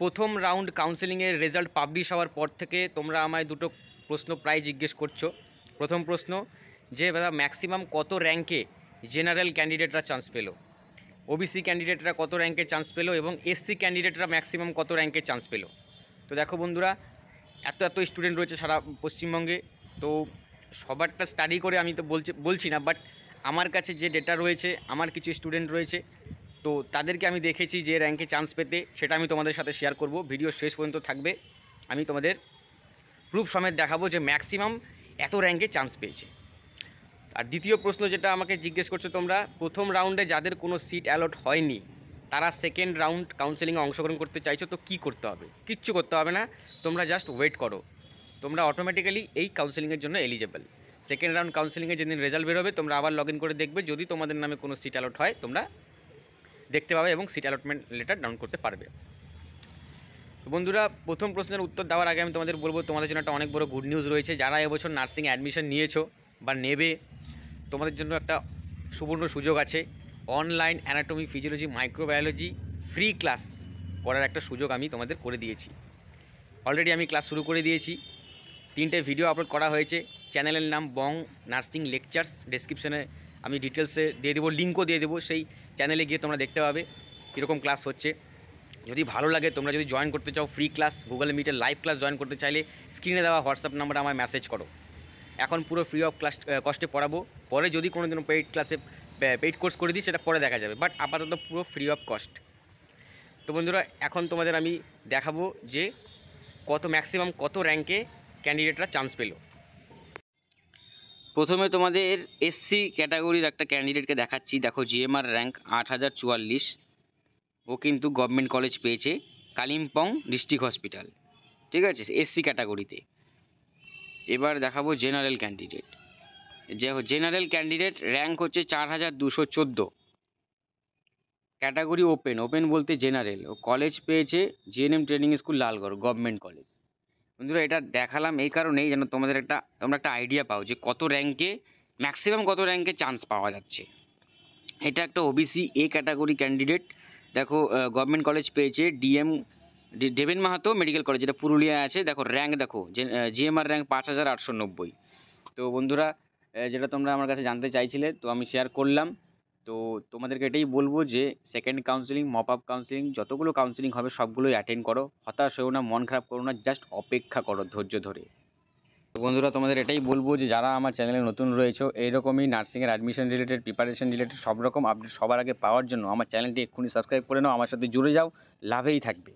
প্রথম round কাউন্সেলিংয়ের result publish হওয়ার পর থেকে তোমরা আমায় দুটো প্রশ্ন প্রায় জিজ্ঞেস করছো প্রথম প্রশ্ন যে দাদা ম্যাক্সিমাম কত র্যাঙ্কে জেনারেল ক্যান্ডিডেটরা চান্স পেলো ওবিসি ক্যান্ডিডেটরা কত র্যাঙ্কে চান্স পেলো এবং এসসি ক্যান্ডিডেটরা ম্যাক্সিমাম কত র্যাঙ্কে চান্স পেল তো দেখো বন্ধুরা এত এত স্টুডেন্ট রয়েছে সারা পশ্চিমবঙ্গে তো সবারটা স্টাডি করে আমি তো বলছি বলছি না বাট আমার কাছে যে ডেটা রয়েছে আমার কিছু স্টুডেন্ট রয়েছে তো তাদেরকে আমি দেখেছি যে র্যাঙ্কে চান্স পেতে সেটা আমি তোমাদের সাথে শেয়ার করব ভিডিও শেষ পর্যন্ত থাকবে আমি তোমাদের প্রুফ সমেত দেখাবো যে ম্যাক্সিমাম এত র্যাঙ্কে চান্স পেয়েছে আর দ্বিতীয় প্রশ্ন যেটা আমাকে জিজ্ঞেস করছো তোমরা প্রথম রাউন্ডে যাদের কোনো সিট অ্যালট হয়নি তারা সেকেন্ড রাউন্ড কাউন্সেলিংয়ে অংশগ্রহণ করতে চাইছো তো কি করতে হবে কিচ্ছু করতে হবে না তোমরা জাস্ট ওয়েট করো তোমরা অটোমেটিক্যালি এই কাউন্সেলিংয়ের জন্য এলিজেবল সেকেন্ড রাউন্ড কাউন্সেলিংয়ে যেদিন রেজাল্ট বেরোবে তোমরা আবার লগ করে দেখবে যদি তোমাদের নামে কোনো সিট অ্যালট হয় তোমরা দেখতে পাবে এবং সিট অ্যালটমেন্ট লেটার ডাউন করতে পারবে বন্ধুরা প্রথম প্রশ্নের উত্তর দেওয়ার আগে আমি তোমাদের বলবো তোমাদের জন্য একটা অনেক বড় গুড নিউজ রয়েছে যারা এবছর নার্সিং অ্যাডমিশন নিয়েছো বা নেবে তোমাদের জন্য একটা সুবর্ণ সুযোগ আছে online anatomy physiology microbiology free class করার একটা সুযোগ আমি তোমাদের করে দিয়েছি অলরেডি আমি ক্লাস শুরু করে দিয়েছি তিনটে ভিডিও আপলোড করা হয়েছে চ্যানেলের নাম বং নার্সিং লেকচার্স ডেসক্রিপশনে আমি ডিটেলসে দিয়ে দেবো লিঙ্কও দিয়ে দেবো সেই চ্যানেলে গিয়ে তোমরা দেখতে পাবে কীরকম ক্লাস হচ্ছে যদি ভালো লাগে তোমরা যদি জয়েন করতে চাও ফ্রি ক্লাস গুগল মিটে লাইভ ক্লাস জয়েন করতে চাইলে স্ক্রিনে দেওয়া হোয়াটসঅ্যাপ নাম্বারে আমায় মেসেজ করো এখন পুরো ফ্রি অফ ক্লাস কষ্টে পড়াবো পরে যদি কোনো দিন পেইড ক্লাসে পেইড কোর্স করে দিই সেটা পরে দেখা যাবে বাট আপাতত পুরো ফ্রি অফ কস্ট তো বন্ধুরা এখন তোমাদের আমি দেখাবো যে কত ম্যাক্সিমাম কত র্যাঙ্কে ক্যান্ডিডেটরা চান্স পেলো প্রথমে তোমাদের এসসি ক্যাটাগরির একটা ক্যান্ডিডেটকে দেখাচ্ছি দেখো জিএমআর র্যাঙ্ক আট হাজার চুয়াল্লিশ ও কিন্তু গভর্নমেন্ট কলেজ পেয়েছে কালিম্পং ডিস্ট্রিক্ট হসপিটাল ঠিক আছে এসসি ক্যাটাগরিতে এবার দেখাবো জেনারেল ক্যান্ডিডেট যে জেনারেল ক্যান্ডিডেট র্যাঙ্ক হচ্ছে চার হাজার দুশো চোদ্দো ক্যাটাগরি ওপেন ওপেন বলতে জেনারেল ও কলেজ পেয়েছে GNM training school Lalgarh government college বন্ধুরা এটা দেখালাম এই কারণেই যেন তোমাদের একটা তোমরা একটা আইডিয়া পাও যে কত র্যাঙ্কে ম্যাক্সিমাম কত র্যাঙ্কে চান্স পাওয়া যাচ্ছে এটা একটা ওবিসি এ ক্যাটাগরি ক্যান্ডিডেট দেখো গভর্নমেন্ট কলেজ পেয়েছে DM Deben Mahato medical college যেটা পুরুলিয়ায় আছে দেখো র্যাঙ্ক দেখো জিএমআর র্যাঙ্ক পাঁচ হাজার আটশো নব্বই তো বন্ধুরা যেটা তোমরা আমার কাছে জানতে চাইছিলে তো আমি শেয়ার করলাম তো তোমাদেরকে এটাই বলবো যে second counselling mop up counselling যতগুলো কাউন্সেলিং হবে সবগুলোই অ্যাটেন্ড করো হতাশ হয়েও না মন খারাপ করো না জাস্ট অপেক্ষা করো ধৈর্য ধরে তো বন্ধুরা তোমাদের এটাই বলবো যে যারা আমার চ্যানেলে নতুন রয়েছে এইরকমই নার্সিংয়ের অ্যাডমিশন রিলেটেড প্রিপারেশন রিলেটেড সব রকম আপডেট সবার আগে পাওয়ার জন্য আমার চ্যানেলটি এক্ষুনি সাবস্ক্রাইব করে নাও আমার সাথে জুড়ে যাও লাভেই থাকবে